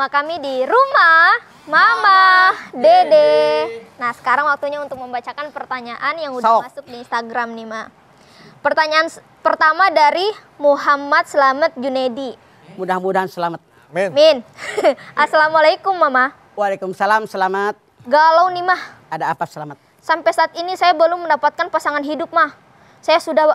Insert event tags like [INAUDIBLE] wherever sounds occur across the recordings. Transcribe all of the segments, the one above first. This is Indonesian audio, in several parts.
bersama kami di rumah Mama, Mama Dede. Dede. Nah, sekarang waktunya untuk membacakan pertanyaan yang udah so. masuk di Instagram nih, Ma. Pertanyaan pertama dari Muhammad Selamat Junedi. Mudah-mudahan selamat. Min. Min. [LAUGHS] Assalamualaikum, Mama. Waalaikumsalam, selamat. Galau nih, Ma. Ada apa, selamat? Sampai saat ini saya belum mendapatkan pasangan hidup, Ma. Saya sudah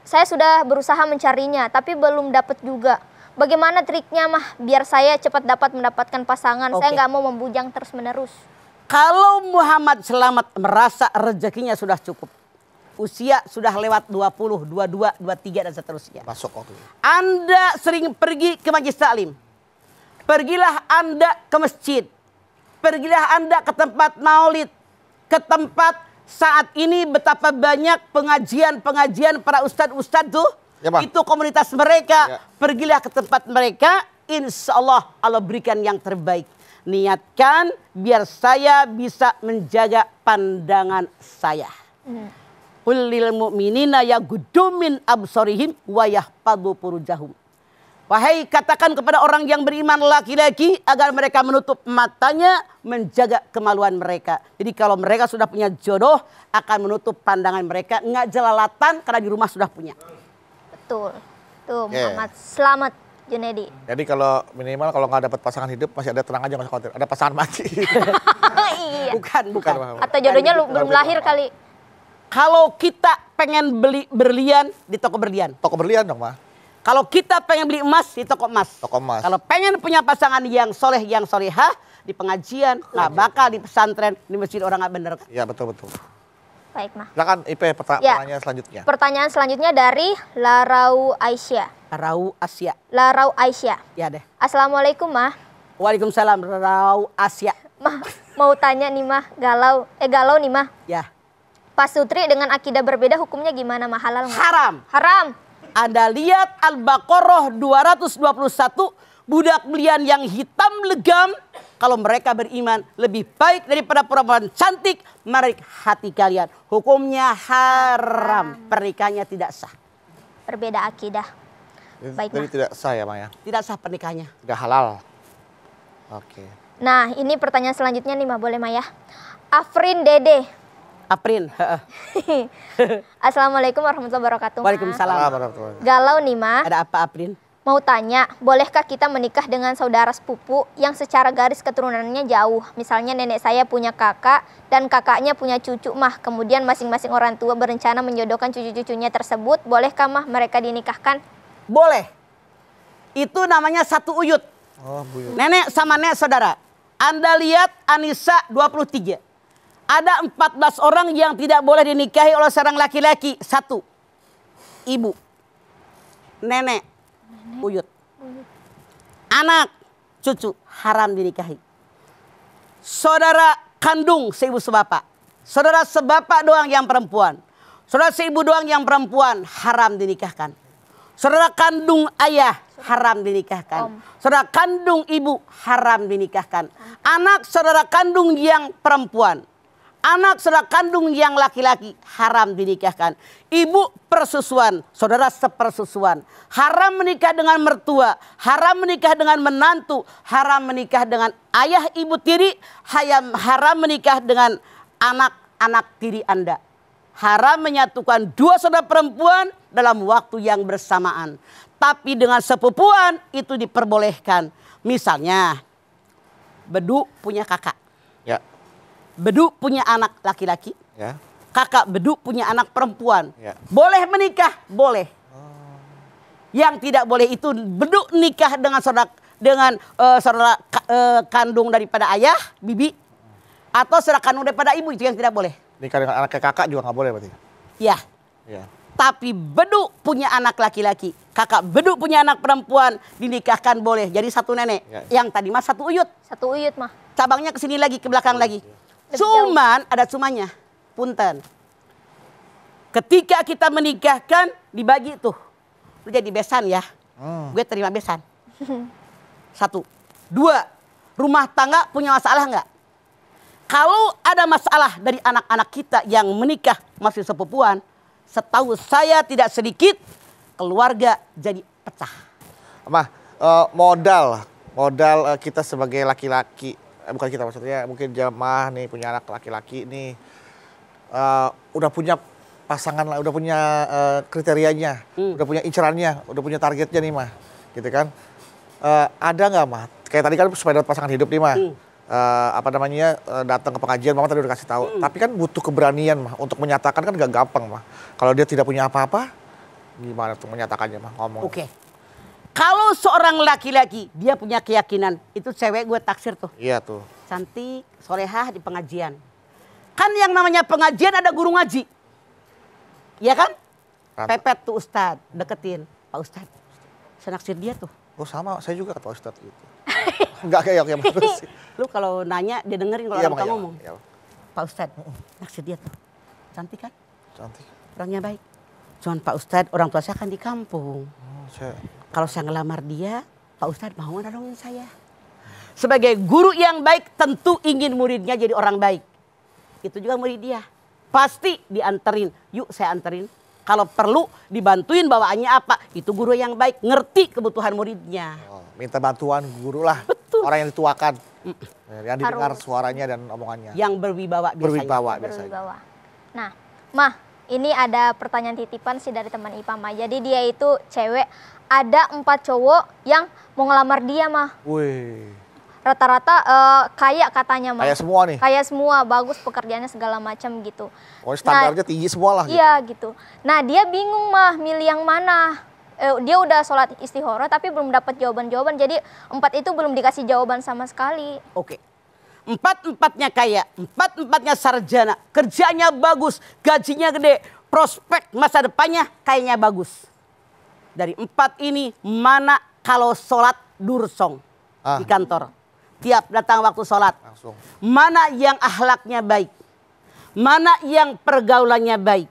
saya sudah berusaha mencarinya, tapi belum dapat juga bagaimana triknya mah biar saya cepat dapat mendapatkan pasangan. Okay. Saya nggak mau membujang terus menerus. Kalau Muhammad Selamat merasa rezekinya sudah cukup. Usia sudah lewat 20, 22, 23 dan seterusnya. Masuk waktu. Anda sering pergi ke majelis taklim. Pergilah Anda ke masjid. Pergilah Anda ke tempat maulid. Ke tempat saat ini betapa banyak pengajian-pengajian para ustadz-ustadz tuh ya, bang. itu komunitas mereka. Ya. Pergilah ke tempat mereka, insya Allah Allah berikan yang terbaik. Niatkan biar saya bisa menjaga pandangan saya. Ulil mu'minina ya gudumin absorihim wayah padu purujahum. Wahai katakan kepada orang yang beriman laki-laki agar mereka menutup matanya menjaga kemaluan mereka. Jadi kalau mereka sudah punya jodoh akan menutup pandangan mereka. Nggak jelalatan karena di rumah sudah punya. Betul. Tuh okay. Muhammad Selamat Junedi. Jadi kalau minimal kalau nggak dapat pasangan hidup masih ada tenang aja nggak khawatir. Ada pasangan mati. [LAUGHS] Oh, iya. bukan, bukan. bukan. Atau jodohnya nah, lu belum lahir kali. Kalau kita pengen beli berlian di toko berlian. Toko berlian dong, mah. Kalau kita pengen beli emas di toko emas. Toko emas. Kalau pengen punya pasangan yang soleh, yang solehah di pengajian, nggak iya, iya. bakal di pesantren, di masjid orang nggak bener. Iya betul betul. Baik, Ma. Silakan IP peta ya. pertanyaan selanjutnya. Pertanyaan selanjutnya dari Larau Aisyah. Larau Asia. Larau Aisyah. Ya deh. Assalamualaikum, Mah. Waalaikumsalam, Larau Asia. Mah, mau tanya nih, Mah, galau. Eh, galau nih, Mah. Ya. Pak Sutri dengan akidah berbeda hukumnya gimana, Mah? Halal? Ma? Haram. Haram. Anda lihat Al-Baqarah 221, budak belian yang hitam legam kalau mereka beriman lebih baik daripada perempuan cantik menarik hati kalian. Hukumnya haram, pernikahannya tidak sah. Berbeda akidah. Baik, Jadi tidak sah ya, Maya? Tidak sah pernikahannya. Tidak halal. Oke. Nah, ini pertanyaan selanjutnya nih, Ma. Boleh, Maya? Afrin Dede. Afrin. [LAUGHS] Assalamualaikum warahmatullahi wabarakatuh. Waalaikumsalam. Galau nih, Ma. Ada apa, Afrin? Mau tanya, bolehkah kita menikah dengan saudara sepupu yang secara garis keturunannya jauh? Misalnya nenek saya punya kakak dan kakaknya punya cucu mah. Kemudian masing-masing orang tua berencana menjodohkan cucu-cucunya tersebut. Bolehkah mah mereka dinikahkan? Boleh. Itu namanya satu uyut. Oh, Nenek sama nenek saudara. Anda lihat Anissa 23. Ada 14 orang yang tidak boleh dinikahi oleh seorang laki-laki. Satu. Ibu. Nenek Buyut. Anak, cucu haram dinikahi. Saudara kandung seibu sebapak. Saudara sebapak doang yang perempuan. Saudara seibu doang yang perempuan haram dinikahkan. Saudara kandung ayah haram dinikahkan. Saudara kandung ibu haram dinikahkan. Anak saudara kandung yang perempuan anak saudara kandung yang laki-laki haram dinikahkan. Ibu persusuan, saudara sepersusuan. Haram menikah dengan mertua, haram menikah dengan menantu, haram menikah dengan ayah ibu tiri, haram menikah dengan anak-anak tiri Anda. Haram menyatukan dua saudara perempuan dalam waktu yang bersamaan. Tapi dengan sepupuan itu diperbolehkan. Misalnya, Bedu punya kakak. Ya Beduk punya anak laki-laki. Ya. Kakak Beduk punya anak perempuan. Ya. Boleh menikah, boleh. Oh. Yang tidak boleh itu Beduk nikah dengan saudara dengan uh, saudara uh, kandung daripada ayah, bibi atau saudara kandung daripada ibu itu yang tidak boleh. Nikah dengan anak kakak juga nggak boleh berarti. Ya. ya. Tapi Beduk punya anak laki-laki, kakak Beduk punya anak perempuan, dinikahkan boleh. Jadi satu nenek. Ya. Yang tadi mah satu uyut. Satu uyut mah. Cabangnya ke sini lagi, ke belakang oh, lagi. Ya. Cuman ada cumanya. Punten. Ketika kita menikahkan dibagi tuh. Lu jadi besan ya. Hmm. Gue terima besan. [LAUGHS] Satu. Dua. Rumah tangga punya masalah nggak? Kalau ada masalah dari anak-anak kita yang menikah masih sepupuan, setahu saya tidak sedikit keluarga jadi pecah. Mah, uh, modal modal uh, kita sebagai laki-laki eh, bukan kita maksudnya mungkin jemaah nih punya anak laki-laki nih uh, udah punya pasangan lah, udah punya uh, kriterianya, hmm. udah punya incerannya, udah punya targetnya nih mah, gitu kan? Uh, ada nggak mah? Kayak tadi kan supaya dapat pasangan hidup nih mah. Hmm. Uh, apa namanya uh, datang ke pengajian mama tadi udah kasih tahu hmm. tapi kan butuh keberanian mah untuk menyatakan kan gak gampang mah kalau dia tidak punya apa-apa gimana tuh menyatakannya mah ngomong oke okay. Kalau seorang laki-laki dia punya keyakinan, itu cewek gue taksir tuh. Iya tuh. Cantik, solehah di pengajian. Kan yang namanya pengajian ada guru ngaji. Iya kan? Rata. Kan. Pepet tuh Ustad, deketin. Pak Ustad, senaksir dia tuh. Oh sama, saya juga kata Ustad gitu. Enggak [LAUGHS] kayak yang sih. [LAUGHS] Lu kalau nanya dia dengerin kalau iya, ngomong. Iya. Pak Ustad, naksir dia tuh. Cantik kan? Cantik. Orangnya baik. Cuman Pak Ustad, orang tua saya kan di kampung. Oh, saya kalau saya ngelamar dia, Pak Ustadz mau nolongin saya. Sebagai guru yang baik tentu ingin muridnya jadi orang baik. Itu juga murid dia. Pasti dianterin. Yuk saya anterin. Kalau perlu dibantuin bawaannya apa. Itu guru yang baik. Ngerti kebutuhan muridnya. Oh, minta bantuan guru lah. Betul. Orang yang dituakan. Mm. Yang didengar Harus. suaranya dan omongannya. Yang berwibawa biasanya. Berwibawa biasanya. Berwibawa. Nah, Mah, ini ada pertanyaan titipan sih dari teman IPA mah. Jadi dia itu cewek, ada empat cowok yang mau ngelamar dia mah. Wih. Rata-rata uh, kaya katanya mah. Kayak semua nih. Kayak semua, bagus pekerjaannya segala macam gitu. Oh standarnya nah, tinggi semua lah. Gitu. Iya gitu. Nah dia bingung mah milih yang mana. Eh, dia udah sholat istihoro tapi belum dapat jawaban-jawaban. Jadi empat itu belum dikasih jawaban sama sekali. Oke. Okay empat-empatnya kaya, empat-empatnya sarjana, kerjanya bagus, gajinya gede, prospek masa depannya kayaknya bagus. Dari empat ini mana kalau sholat dursong ah. di kantor. Tiap datang waktu sholat. Langsung. Mana yang ahlaknya baik. Mana yang pergaulannya baik.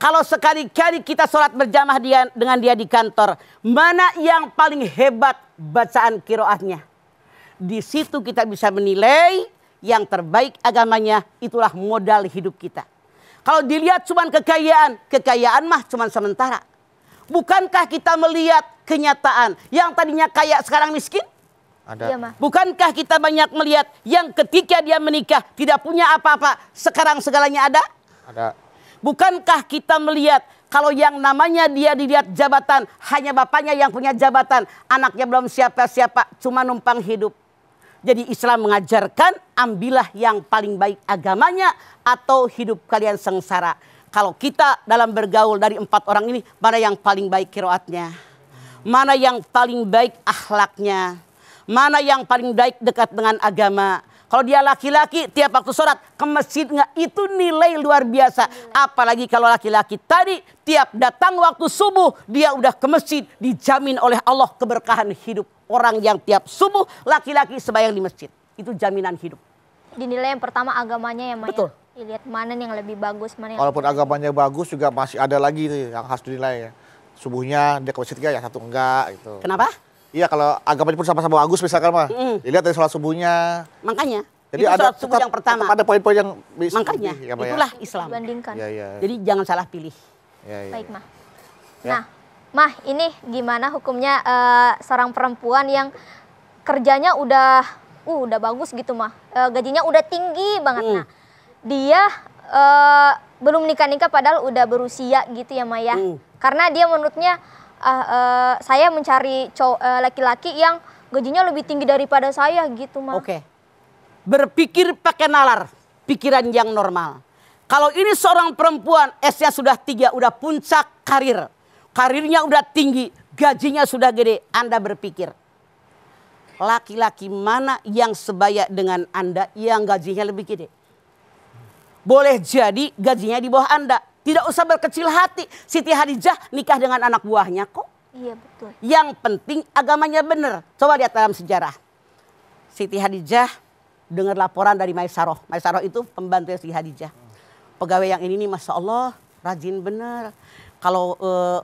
Kalau sekali-kali kita sholat berjamaah dengan dia di kantor. Mana yang paling hebat bacaan kiroahnya di situ kita bisa menilai yang terbaik agamanya itulah modal hidup kita. Kalau dilihat cuma kekayaan, kekayaan mah cuma sementara. Bukankah kita melihat kenyataan yang tadinya kaya sekarang miskin? Ada. Iya, Bukankah kita banyak melihat yang ketika dia menikah tidak punya apa-apa, sekarang segalanya ada? Ada. Bukankah kita melihat kalau yang namanya dia dilihat jabatan, hanya bapaknya yang punya jabatan, anaknya belum siapa-siapa, cuma numpang hidup. Jadi Islam mengajarkan ambillah yang paling baik agamanya atau hidup kalian sengsara. Kalau kita dalam bergaul dari empat orang ini mana yang paling baik kiroatnya? Mana yang paling baik akhlaknya? Mana yang paling baik dekat dengan agama? Kalau dia laki-laki tiap waktu sholat ke masjid nggak itu nilai luar biasa. Apalagi kalau laki-laki tadi tiap datang waktu subuh dia udah ke masjid dijamin oleh Allah keberkahan hidup orang yang tiap subuh laki-laki sebayang di masjid. Itu jaminan hidup. Dinilai yang pertama agamanya ya Maya. Betul. Ya, mana yang lebih bagus, mana yang Walaupun lebih agamanya bagus juga masih ada lagi yang harus dinilai ya. Subuhnya dia ke masjid ya satu enggak gitu. Kenapa? Iya kalau agama pun sama-sama Agus misalkan mah. Mm. Dilihat dari sholat subuhnya. Makanya. Jadi ada subuh yang pertama. Tetap ada poin-poin yang bisa Makanya lebih, ya? itulah ya. Islam. Bandingkan. Ya, ya. Jadi jangan salah pilih. Ya, ya. Baik, iya. Mah. Ya. Nah, Mah, ini gimana hukumnya uh, seorang perempuan yang kerjanya udah uh udah bagus gitu, Mah. Uh, gajinya udah tinggi banget. Mm. Nah, dia uh, belum nikah-nikah padahal udah berusia gitu ya, Mah ya. Mm. Karena dia menurutnya uh, uh, saya mencari eh, laki-laki uh, yang gajinya lebih tinggi daripada saya gitu mah. Oke. Okay. Berpikir pakai nalar, pikiran yang normal. Kalau ini seorang perempuan S-nya sudah tiga, udah puncak karir. Karirnya udah tinggi, gajinya sudah gede. Anda berpikir, laki-laki mana yang sebaya dengan Anda yang gajinya lebih gede? Boleh jadi gajinya di bawah Anda, tidak usah berkecil hati. Siti Hadijah nikah dengan anak buahnya kok. Iya betul. Yang penting agamanya benar. Coba lihat dalam sejarah. Siti Hadijah dengar laporan dari Maisaroh. Maisaroh itu pembantu Siti Hadijah. Pegawai yang ini nih Masya Allah rajin benar. Kalau eh,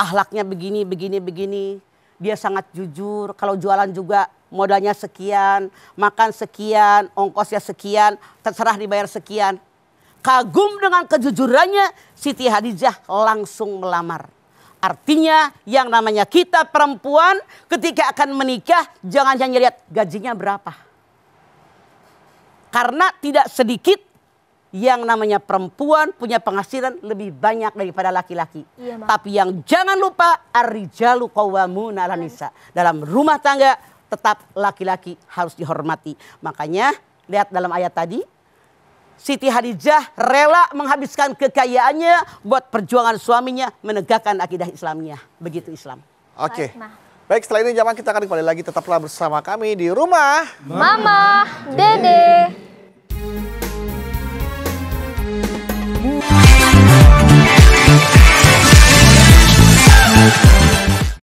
ahlaknya begini, begini, begini. Dia sangat jujur. Kalau jualan juga modalnya sekian, makan sekian, ongkosnya sekian, terserah dibayar sekian. Kagum dengan kejujurannya, Siti Hadijah langsung melamar. Artinya yang namanya kita perempuan ketika akan menikah jangan hanya lihat gajinya berapa. Karena tidak sedikit yang namanya perempuan punya penghasilan lebih banyak daripada laki-laki. Iya, Tapi yang jangan lupa arrijalu qawwamuna 'ala nisa. Dalam rumah tangga tetap laki-laki harus dihormati. Makanya lihat dalam ayat tadi Siti Hadijah rela menghabiskan kekayaannya buat perjuangan suaminya menegakkan akidah Islamnya. Begitu Islam. Oke. Okay. Baik, setelah ini jamaah kita akan kembali lagi tetaplah bersama kami di rumah. Mama, Dede.